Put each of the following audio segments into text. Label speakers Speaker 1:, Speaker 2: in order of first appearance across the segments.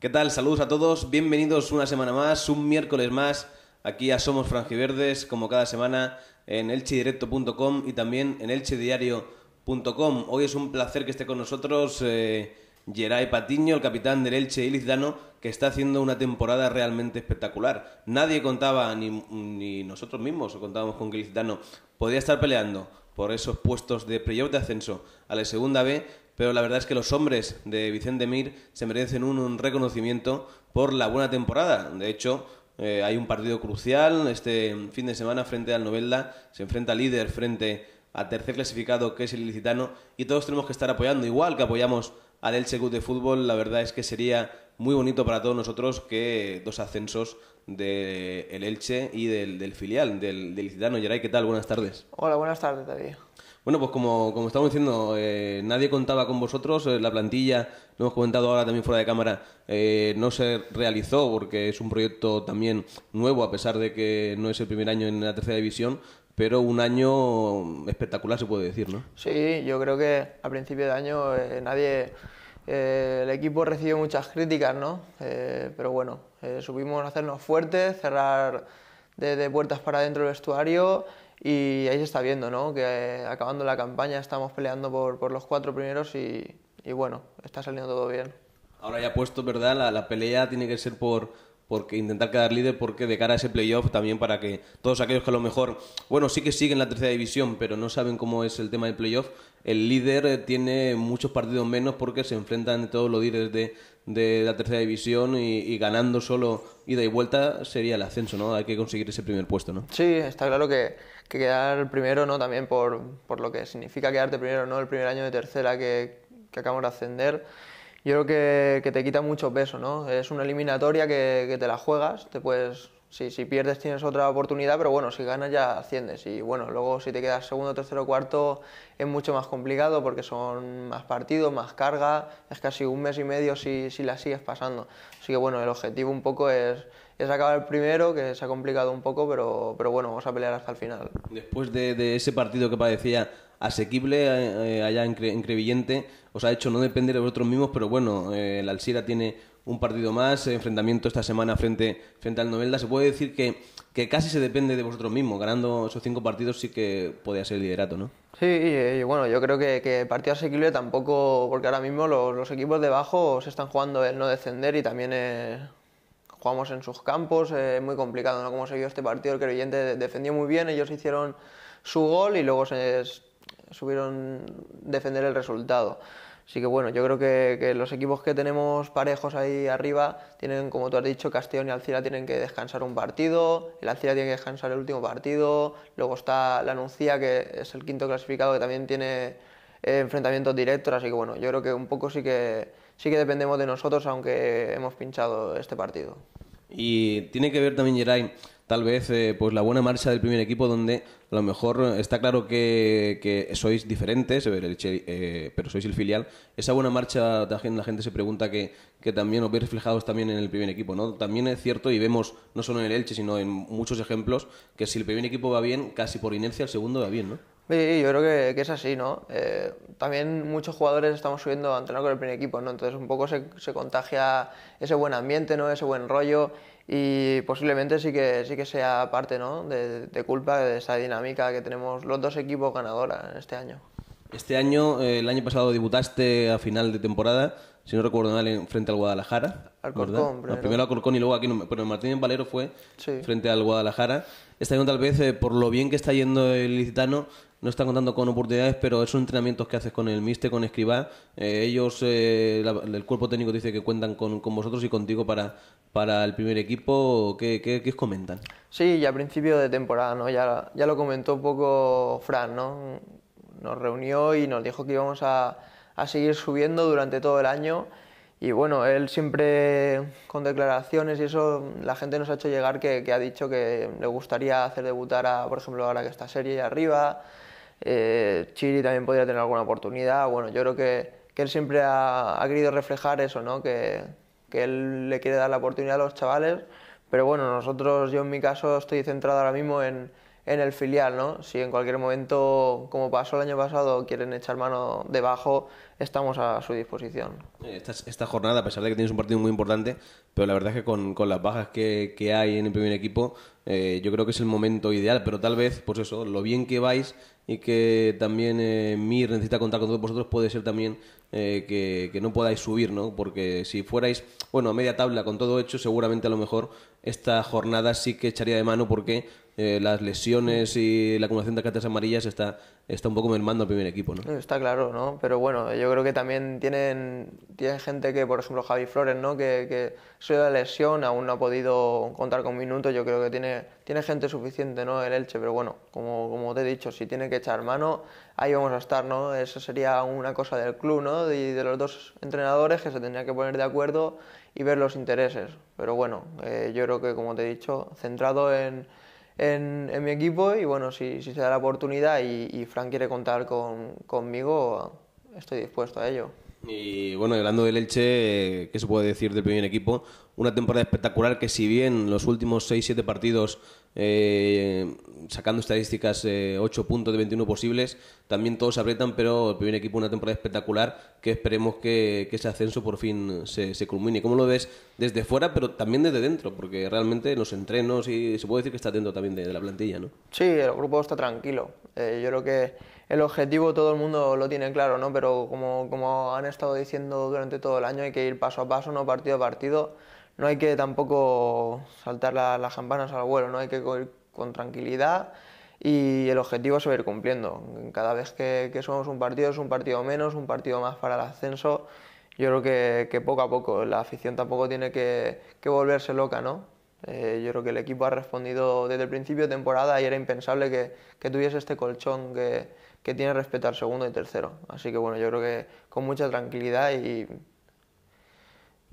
Speaker 1: ¿Qué tal? Saludos a todos, bienvenidos una semana más, un miércoles más, aquí a Somos Frangiverdes, como cada semana, en elchedirecto.com y también en elchediario.com. Hoy es un placer que esté con nosotros eh, Patiño, el capitán del Elche Lizdano, que está haciendo una temporada realmente espectacular. Nadie contaba, ni, nosotros mismos contábamos con que Lizdano podía estar peleando por esos puestos de playoff de ascenso a la segunda B, pero la verdad es que los hombres de Vicente Mir se merecen un, reconocimiento por la buena temporada. De hecho, eh, hay un partido crucial este fin de semana frente al Novelda, se enfrenta líder frente al tercer clasificado que es el Ilicitano y todos tenemos que estar apoyando, igual que apoyamos al Elche Club de Fútbol, la verdad es que sería muy bonito para todos nosotros que dos ascensos del Elche y del, filial, del, licitano. Ilicitano. ¿qué tal? Buenas tardes.
Speaker 2: Hola, buenas tardes, David.
Speaker 1: Bueno, pues como, estamos diciendo, eh, nadie contaba con vosotros, eh, la plantilla, lo hemos comentado ahora también fuera de cámara, eh, no se realizó porque es un proyecto también nuevo, a pesar de que no es el primer año en la tercera división, pero un año espectacular se puede decir, ¿no?
Speaker 2: Sí, yo creo que a principio de año nadie... el equipo recibió muchas críticas, ¿no? pero bueno, supimos hacernos fuertes, cerrar de, de puertas para dentro del vestuario y ahí se está viendo, ¿no? Que eh, acabando la campaña estamos peleando por, los cuatro primeros y, bueno, está saliendo todo bien.
Speaker 1: Ahora ya puesto, ¿verdad? La, pelea tiene que ser por, porque intentar quedar líder porque de cara a ese playoff también para que todos aquellos que a lo mejor, bueno, sí que siguen la tercera división, pero no saben cómo es el tema del playoff, el líder eh, tiene muchos partidos menos porque se enfrentan todos los líderes de, de la tercera división y, y, ganando solo ida y vuelta sería el ascenso, ¿no? Hay que conseguir ese primer puesto, ¿no? Sí, está
Speaker 2: claro que que quedar primero, ¿no? También por, lo que significa quedarte primero, ¿no? El primer año de tercera que, que acabamos de ascender. Yo creo que, te quita mucho peso, ¿no? Es una eliminatoria que, te la juegas, te Si, pierdes tienes otra oportunidad, pero bueno, si ganas ya asciendes. Y bueno, luego si te quedas segundo, tercero, cuarto es mucho más complicado porque son más partidos, más carga, es casi un mes y medio si, si la sigues pasando. Así que bueno, el objetivo un poco es, se acaba el primero, que se ha complicado un poco, pero, pero bueno, vamos a pelear hasta el final.
Speaker 1: Después de, ese partido que parecía asequible eh, eh, allá en, Crevillente, os ha hecho no depender de vosotros mismos, pero bueno, eh, el Alcira tiene un partido más, enfrentamiento esta semana frente, frente al Novelda. Se puede decir que, que casi se depende de vosotros mismos. Ganando esos cinco partidos sí que podía ser liderato, ¿no?
Speaker 2: Sí, y, bueno, yo creo que, que partido asequible tampoco, porque ahora mismo los, equipos de bajo se están jugando el no descender y también es, jugamos en sus campos, eh, es muy complicado, ¿no? Como se vio este partido, el creyente defendió muy bien, ellos hicieron su gol y luego se subieron defender el resultado. Así que bueno, yo creo que, los equipos que tenemos parejos ahí arriba tienen, como tú has dicho, Castellón y Alcira tienen que descansar un partido, el Alcira tiene que descansar el último partido, luego está la Anuncia, que es el quinto clasificado, que también tiene eh, enfrentamientos directos, así que bueno, yo creo que un poco sí que sí que dependemos de nosotros, aunque hemos pinchado
Speaker 1: este partido. Y tiene que ver también, Geraint tal vez eh, pues la buena marcha del primer equipo donde a lo mejor está claro que, sois diferentes, eh, eh, pero sois el filial. Esa buena marcha la gente, gente se pregunta que, que, también os veis reflejados también en el primer equipo, ¿no? También es cierto y vemos no solo en el Elche sino en muchos ejemplos que si el primer equipo va bien, casi por inercia el segundo va bien, ¿no?
Speaker 2: Sí, yo creo que, es así, ¿no? Eh, también muchos jugadores estamos subiendo a entrenar con el primer equipo, ¿no? Entonces un poco se, se contagia ese buen ambiente, ¿no? Ese buen rollo y posiblemente sí que, sí que sea parte ¿no? de, culpa de esa dinámica que tenemos los dos equipos ganadores este año.
Speaker 1: Este año, eh, el año pasado debutaste a final de temporada, si no recuerdo mal, frente al Guadalajara. Al Corcón, primero al Corcón y luego aquí, pero Martín Valero fue frente al Guadalajara. Este año tal vez, eh, por lo bien que está yendo el licitano, no están contando con oportunidades, pero esos entrenamientos que haces con el Miste, con Escribá, eh, ellos, eh, el cuerpo técnico dice que cuentan con, con, vosotros y contigo para, para el primer equipo. ¿Qué, qué, qué os comentan?
Speaker 2: Sí, ya a principio de temporada, ¿no? ya, ya lo comentó un poco Fran, ¿no? nos reunió y nos dijo que íbamos a, a seguir subiendo durante todo el año. Y bueno, él siempre con declaraciones y eso, la gente nos ha hecho llegar que, que, ha dicho que le gustaría hacer debutar a, por ejemplo, ahora que está serie arriba, eh, Chile también podría tener alguna oportunidad. Bueno, yo creo que, él siempre ha, querido reflejar eso, ¿no? que, él le quiere dar la oportunidad a los chavales. Pero bueno, nosotros, yo en mi caso, estoy centrado ahora mismo en, en el filial, ¿no? Si en cualquier momento, como pasó el año pasado, quieren echar mano debajo, estamos a su disposición.
Speaker 1: Eh, esta, jornada, a pesar de que tienes un partido muy importante, pero la verdad es que con, las bajas que, hay en el primer equipo, eh, yo creo que es el momento ideal, pero tal vez, pues eso, lo bien que vais y que también eh, Mir necesita contar con todos vosotros, puede ser también que, que, no podáis subir, ¿no? Porque si fuerais, bueno, a media tabla con todo hecho, seguramente a lo mejor esta jornada sí que echaría de mano porque eh, las lesiones y la acumulación de cartas amarillas está, está un poco mermando al primer equipo, ¿no?
Speaker 2: Está claro, ¿no? Pero bueno, yo creo que también tienen, tienen gente que, por ejemplo, Javi Flores, ¿no? Que, que suele lesión, aún no ha podido contar con minutos, yo creo que tiene, tiene gente suficiente, ¿no? El Elche, pero bueno, como, como te he dicho, si tiene que echar mano, ahí vamos a estar, ¿no? Eso sería una cosa del club, ¿no? Y de, los dos entrenadores que se tendrían que poner de acuerdo y ver los intereses. Pero bueno, eh, yo creo que, como te he dicho, centrado en en, en mi equipo y bueno, si, si, se da la oportunidad y, Frank quiere contar con, conmigo, estoy dispuesto a ello.
Speaker 1: Y bueno, hablando del Elche, eh, ¿qué se puede decir del primer equipo? Una temporada espectacular que si bien los últimos 6-7 partidos, eh, sacando estadísticas eh, 8 puntos de 21 posibles, también todos aprietan, pero el primer equipo una temporada espectacular que esperemos que, ese ascenso por fin se, culmine. ¿Cómo lo ves desde fuera, pero también desde dentro? Porque realmente los entrenos y se puede decir que está atento también de, la plantilla, ¿no?
Speaker 2: Sí, el grupo está tranquilo. Eh, yo creo que el objetivo todo el mundo lo tiene claro, ¿no? Pero como, como han estado diciendo durante todo el año, hay que ir paso a paso, no partido a partido. No hay que tampoco saltar las campanas al vuelo, ¿no? Hay que ir con tranquilidad y el objetivo es va ir cumpliendo. Cada vez que, que somos un partido es un partido menos, un partido más para el ascenso. Yo creo que, poco a poco, la afición tampoco tiene que, volverse loca, ¿no? Eh, yo creo que el equipo ha respondido desde el principio de temporada y era impensable que, que tuviese este colchón que, que tiene respeto al segundo y tercero. Así que bueno, yo creo que con mucha tranquilidad y,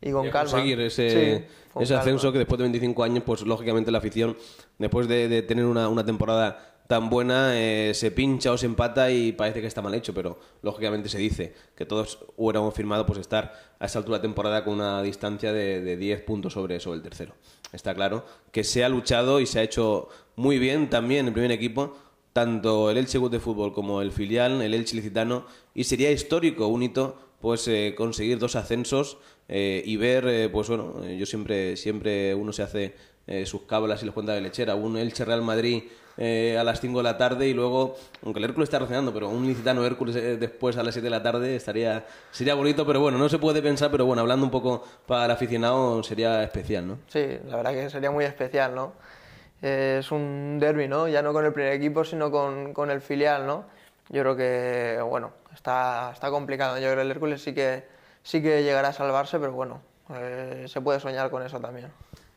Speaker 2: y con calma. Conseguir ese,
Speaker 1: ese ascenso que después de 25 años, pues lógicamente la afición, después de, tener una, temporada tan buena eh, se pincha o se empata y parece que está mal hecho, pero lógicamente se dice que todos hubiéramos firmado pues estar a esa altura de temporada con una distancia de, 10 puntos sobre, sobre el tercero. Está claro que se ha luchado y se ha hecho muy bien también el primer equipo tanto el Elche de Fútbol como el filial, el Elche Licitano, y sería histórico, un hito, pues eh, conseguir dos ascensos eh, y ver, eh, pues bueno, yo siempre, siempre uno se hace sus cábalas y los cuenta de lechera, un Elche Real Madrid a las 5 de la tarde y luego, aunque el Hércules está reaccionando, pero un Licitano Hércules después a las 7 de la tarde estaría, sería bonito, pero bueno, no se puede pensar, pero bueno, hablando un poco para el aficionado sería especial, ¿no? Sí, la
Speaker 2: verdad que sería muy especial, ¿no? es un derby, ¿no? Ya no con el primer equipo, sino con, el filial, ¿no? Yo creo que, bueno, está, está complicado. Yo creo que el Hércules sí que, sí que llegará a salvarse, pero bueno, eh, se puede soñar con eso
Speaker 1: también.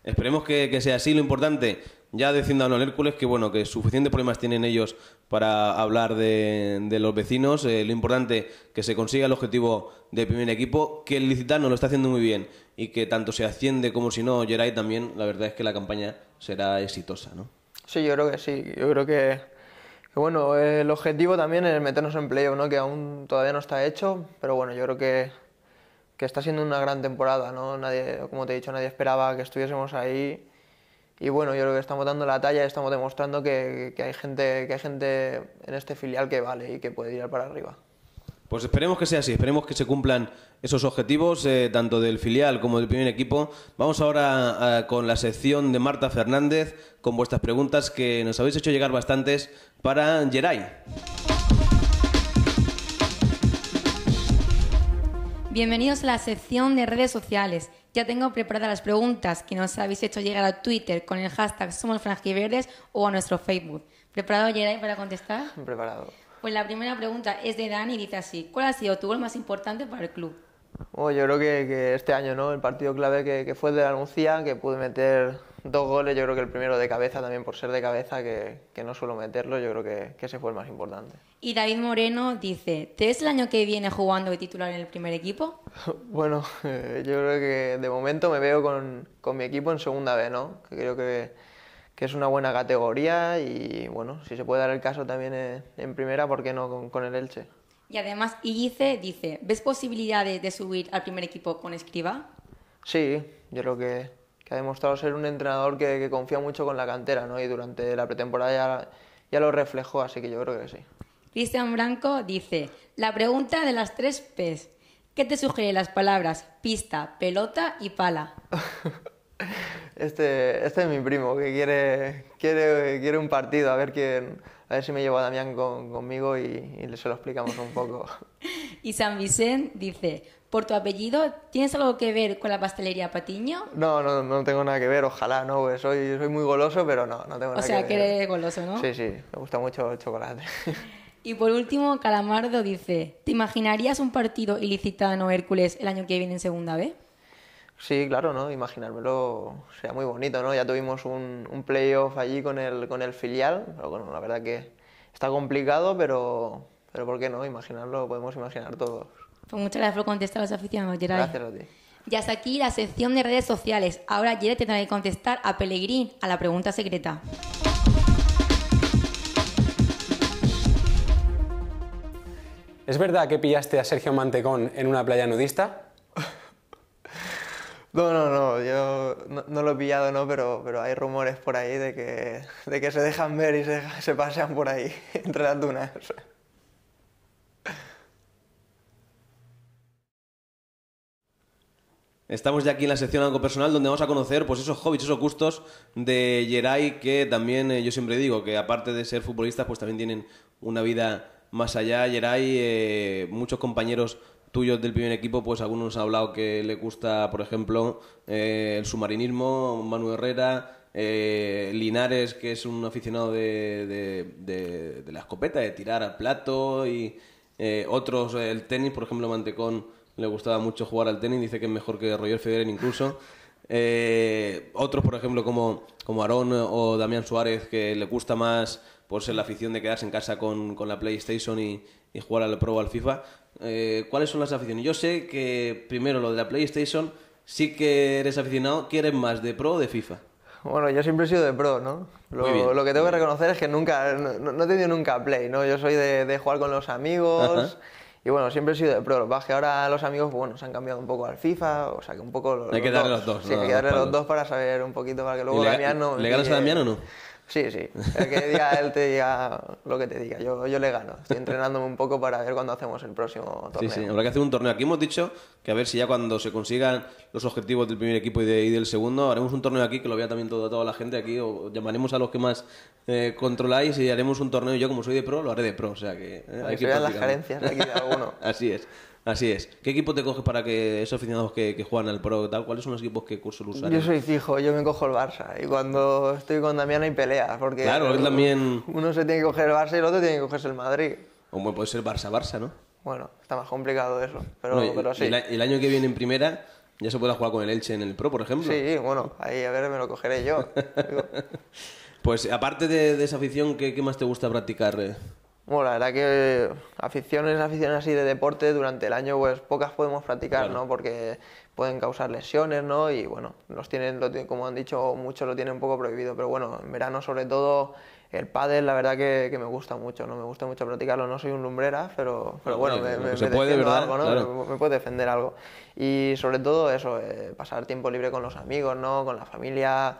Speaker 1: Esperemos que, sea así. Lo importante, ya a al Hércules, que bueno, que suficientes problemas tienen ellos para hablar de, los vecinos. Eh, lo importante que se consiga el objetivo de primer equipo, que el licitano lo está haciendo muy bien y que tanto se asciende como si no, Geray también, la verdad es que la campaña será exitosa, ¿no?
Speaker 2: Sí, yo creo que sí. Yo creo que, bueno, el objetivo también es meternos en playoff, ¿no? Que aún todavía no está hecho, pero bueno, yo creo que, que está siendo una gran temporada, ¿no? Nadie, como te he dicho, nadie esperaba que estuviésemos ahí. Y bueno, yo creo que estamos dando la talla y estamos demostrando que hay gente, que hay gente en este filial que vale y que puede ir para arriba.
Speaker 1: Pues esperemos que sea así, esperemos que se cumplan esos objetivos, eh, tanto del filial como del primer equipo. Vamos ahora eh, con la sección de Marta Fernández, con vuestras preguntas que nos habéis hecho llegar bastantes para Geray.
Speaker 3: Bienvenidos a la sección de redes sociales. Ya tengo preparadas las preguntas que nos habéis hecho llegar a Twitter con el hashtag Somos o a nuestro Facebook. ¿Preparado, Geray, para contestar? Preparado. Pues la primera pregunta es de Dani y dice así, ¿cuál ha sido tu gol más importante para el club?
Speaker 2: Oh, yo creo que, este año, ¿no? El partido clave que, fue el de la Anuncia, que pude meter dos goles, yo creo que el primero de cabeza también por ser de cabeza, que, que no suelo meterlo, yo creo que, que, ese fue el más importante.
Speaker 3: Y David Moreno dice, ¿te ves el año que viene jugando de titular en el primer equipo?
Speaker 2: bueno, eh, yo creo que de momento me veo con, con mi equipo en segunda B, ¿no? Que creo que que es una buena categoría y bueno, si se puede dar el caso también en primera, ¿por qué no con, el Elche?
Speaker 3: Y además, y dice, ¿ves posibilidades de subir al primer equipo con Escriba?
Speaker 2: Sí, yo creo que, ha demostrado ser un entrenador que, confía mucho con la cantera, ¿no? Y durante la pretemporada ya, ya lo reflejó, así que yo creo que sí.
Speaker 3: Cristian Branco dice, la pregunta de las tres P's, ¿qué te sugiere las palabras pista, pelota y pala?
Speaker 2: Este, este es mi primo que quiere, quiere, quiere un partido, a ver quién, a ver si me llevo a Damián conmigo y, le se lo explicamos un poco.
Speaker 3: y San Vicente dice, por tu apellido, ¿tienes algo que ver con la pastelería Patiño?
Speaker 2: No, no, no tengo nada que ver, ojalá, no, pues soy, soy muy goloso, pero no, no tengo nada que ver. O sea, que, eres goloso, ¿no? Sí, sí, me gusta mucho el chocolate.
Speaker 3: Y por último, Calamardo dice, ¿te imaginarías un partido ilicitano Hércules el año que viene en segunda vez?
Speaker 2: Sí, claro, ¿no? Imaginármelo sea, muy bonito, ¿no? Ya tuvimos un, un playoff allí con el, con el filial, pero bueno, la verdad que está complicado, pero, pero ¿por qué no? Imaginarlo, podemos imaginar todos.
Speaker 3: Pues muchas gracias por contestar a los aficionados, Gerard. Gracias a ti. Y hasta aquí la sección de redes sociales. Ahora Gerard tendrá que contestar a Pellegrín a la pregunta secreta.
Speaker 1: ¿Es verdad que pillaste a Sergio Mantecón en una playa nudista? No, no, no, yo
Speaker 2: no, lo he pillado, no, pero, pero hay rumores por ahí de que, de que se dejan ver y se, pasean por ahí, entre las dunas.
Speaker 1: Estamos ya aquí en la sección algo personal donde vamos a conocer pues esos hobbies, esos gustos de Geray que también eh, yo siempre digo que aparte de ser futbolistas pues también tienen una vida más allá. Geray, eh, muchos compañeros tuyos del primer equipo, pues algunos ha hablado que le gusta, por ejemplo, eh, el submarinismo, Manu Herrera, eh, Linares, que es un aficionado de, de, la escopeta, de tirar al plato, y eh, otros, el tenis, por ejemplo, Mantecón le gustaba mucho jugar al tenis, dice que es mejor que Roger Federer incluso. otros, por ejemplo, como, como Aarón o Damián Suárez, que le gusta más ser pues, la afición de quedarse en casa con, con la PlayStation y, y jugar al Pro o al FIFA. Eh, cuáles son las aficiones. Yo sé que primero lo de la PlayStation, sí que eres aficionado, ¿quieres más de Pro o de FIFA?
Speaker 2: Bueno, yo siempre he sido de pro, ¿no?
Speaker 1: Lo, que tengo que
Speaker 2: reconocer es que nunca, no, he tenido nunca play, ¿no? Yo soy de, de jugar con los amigos y bueno, siempre he sido de pro. Lo que ahora los amigos, pues, bueno, se han cambiado un poco al FIFA, o sea que un poco. hay que darle los dos, Sí, hay que darle los dos para saber un poquito, para que luego Damián ¿Le ganas a Damián
Speaker 1: o no? Sí, sí. que
Speaker 2: diga él te diga lo que te diga. Yo, yo le gano. Estoy entrenándome un poco para ver cuándo hacemos el próximo
Speaker 1: torneo. Sí, sí, habrá que hacer un torneo. Aquí hemos dicho que a ver si ya cuando se consigan los objetivos del primer equipo y, del segundo, haremos un torneo aquí que lo vea también toda, toda la gente aquí. O llamaremos a los que más eh, controláis y haremos un torneo. Yo, como soy de pro, lo haré de pro. O sea que. Eh, hay que las carencias Así es. Así es. ¿Qué equipo te coges para que esos aficionados que, juegan al pro, tal? ¿Cuáles son los equipos que curso usan? Yo soy
Speaker 2: fijo, yo me cojo el Barça. Y cuando estoy con Damián hay peleas, Porque claro, también. Uno se tiene que coger el Barça y el otro tiene que cogerse el Madrid.
Speaker 1: O puede ser Barça-Barça, ¿no?
Speaker 2: Bueno, está más complicado eso. Pero, sí. El,
Speaker 1: año que viene en primera. ¿Ya se puede jugar con el Elche en el Pro, por ejemplo? Sí, bueno, ahí a ver, me lo cogeré yo. pues aparte de, esa afición, ¿qué, más te gusta practicar? Eh?
Speaker 2: Bueno, la verdad que eh, aficiones, aficiones así de deporte durante el año, pues pocas podemos practicar, ¿no? Porque pueden causar lesiones, ¿no? Y bueno, los tienen, como han dicho, muchos lo tienen un poco prohibido, pero bueno, en verano sobre todo el pádel, la verdad que, me gusta mucho, ¿no? Me gusta mucho practicarlo, no soy un lumbrera, pero, bueno, me, puede, ¿verdad? algo, ¿no? Me, puede defender algo. Y sobre todo eso, eh, pasar tiempo libre con los amigos, ¿no? Con la familia,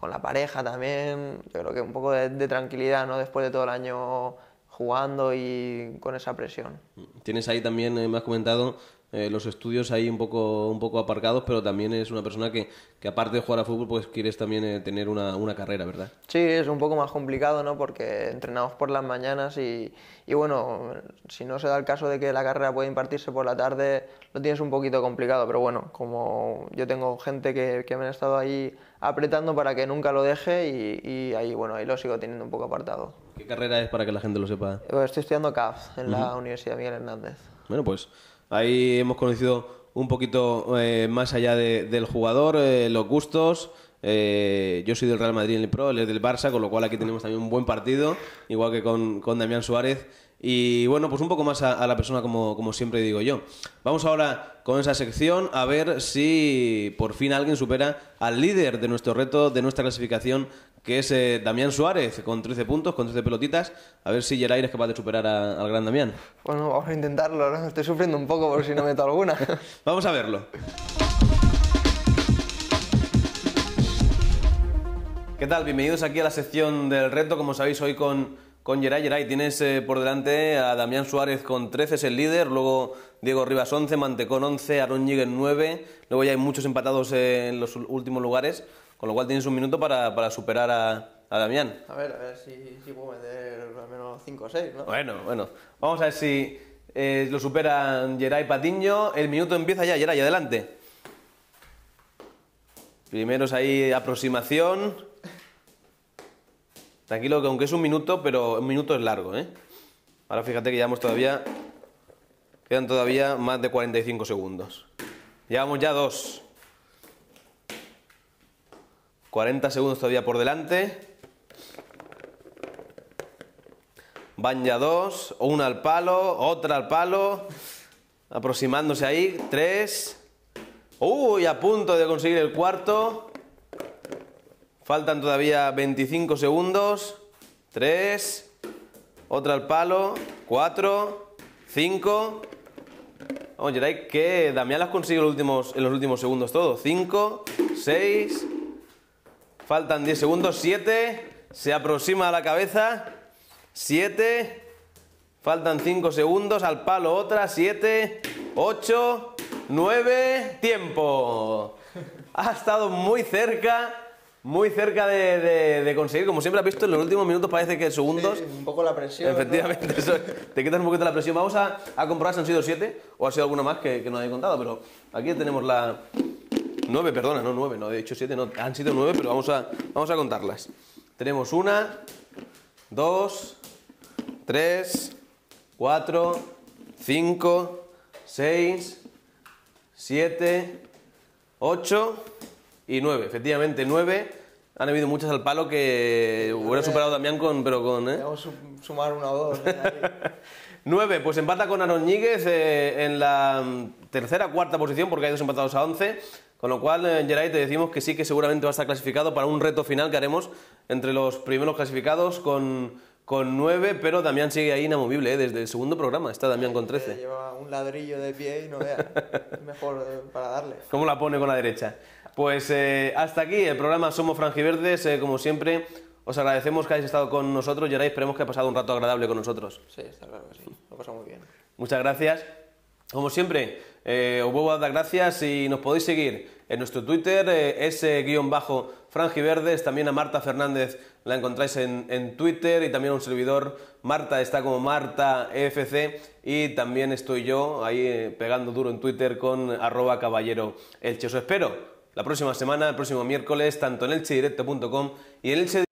Speaker 2: con la pareja también, yo creo que un poco de, de tranquilidad, ¿no? Después de todo el año jugando y con esa presión.
Speaker 1: Tienes ahí también, eh, me has comentado, eh, los estudios ahí un poco, un poco aparcados, pero también es una persona que, que aparte de jugar a fútbol, pues quieres también eh, tener una, carrera, ¿verdad?
Speaker 2: Sí, es un poco más complicado, ¿no? Porque entrenamos por las mañanas y, bueno, si no se da el caso de que la carrera puede impartirse por la tarde, lo tienes un poquito complicado, pero bueno, como yo tengo gente que, me ha estado ahí apretando para que nunca lo deje y, y ahí, bueno, ahí lo sigo teniendo un poco apartado.
Speaker 1: ¿Qué carrera es para que la gente lo sepa?
Speaker 2: Pues estoy estudiando CAF en la Universidad Miguel Hernández.
Speaker 1: Bueno, pues ahí hemos conocido un poquito eh, más allá del jugador, eh, los gustos. Eh, yo soy del Real Madrid en el Pro, él es del Barça, con lo cual aquí tenemos también un buen partido, igual que con, Damián Suárez. Y bueno, pues un poco más a, la persona, como, como, siempre digo yo. Vamos ahora con esa sección a ver si por fin alguien supera al líder de nuestro reto, de nuestra clasificación, que es eh, Damián Suárez, con 13 puntos, con 13 pelotitas. A ver si Geray es capaz de superar al gran Damián. Bueno, vamos a intentarlo, Estoy sufriendo un poco por si no meto alguna. vamos a verlo. ¿Qué tal? Bienvenidos aquí a la sección del reto. Como sabéis, hoy con, con Geray. Geray, tienes eh, por delante a Damián Suárez con 13, es el líder. Luego Diego Rivas 11, Mantecón 11, Aaron Jiggen 9. Luego ya hay muchos empatados eh, en los últimos lugares. Con lo cual tienes un minuto para, superar a, Damián.
Speaker 2: A ver, a ver si, si puedo meter
Speaker 1: al menos 5 o 6, ¿no? Bueno, bueno. Vamos a ver si eh, lo superan Geray Patiño. El minuto empieza ya, Geray, adelante. Primero es ahí aproximación. Tranquilo, que aunque es un minuto, pero un minuto es largo, ¿eh? Ahora fíjate que llevamos todavía... Quedan todavía más de 45 segundos. Llevamos ya dos. 40 segundos todavía por delante. Van ya dos, una al palo, otra al palo, aproximándose ahí, tres. Uy, a punto de conseguir el cuarto. Faltan todavía 25 segundos. Tres, otra al palo, cuatro, cinco. oye, ¿qué? que Damián las consigue los últimos, en los últimos segundos todo. Cinco, seis... Faltan 10 segundos. 7. Se aproxima a la cabeza. 7. Faltan 5 segundos. Al palo otra. 7. 8. 9. Tiempo. Ha estado muy cerca. Muy cerca de, conseguir, como siempre ha visto, en los últimos minutos parece que segundos. un
Speaker 2: poco la presión. Efectivamente,
Speaker 1: te quitas un poquito la presión. Vamos a, a comprobar si han sido 7 o ha sido alguna más que, no haya contado, pero aquí tenemos la, Nueve, perdona, no nueve, no, de hecho siete, no. Han sido nueve, pero vamos a, vamos a contarlas. Tenemos una, dos, tres, cuatro, cinco, seis, siete, ocho y nueve. Efectivamente, nueve. Han habido muchas al palo que hubiera superado también con, pero con... ¿eh? Vamos
Speaker 2: a sumar una o dos.
Speaker 1: Nueve, pues empata con Aaron eh, en la mm, tercera, cuarta posición, porque hay dos empatados a once. Con lo cual, eh, Geray, te decimos que sí que seguramente va a estar clasificado para un reto final que haremos entre los primeros clasificados con, con 9, pero también sigue ahí inamovible, eh, desde el segundo programa está Damián con 13.
Speaker 2: Lleva un ladrillo de pie y no vea, mejor eh, para darle.
Speaker 1: ¿Cómo la pone con la derecha? Pues hasta aquí el programa Somos Frangiverdes, como siempre, os agradecemos que hayáis estado con nosotros, Geray, esperemos que ha pasado un rato agradable con nosotros.
Speaker 2: Sí, está claro que sí, lo pasa muy bien.
Speaker 1: Muchas gracias. Como siempre, eh, os vuelvo a dar gracias y nos podéis seguir en nuestro Twitter, es eh, ese guión frangiverdes, también a Marta Fernández la encontráis en, Twitter y también a un servidor, Marta está como Marta e y también estoy yo ahí eh, pegando duro en Twitter con arroba caballero elche. espero la próxima semana, el próximo miércoles, tanto en elchedirecto.com y en elche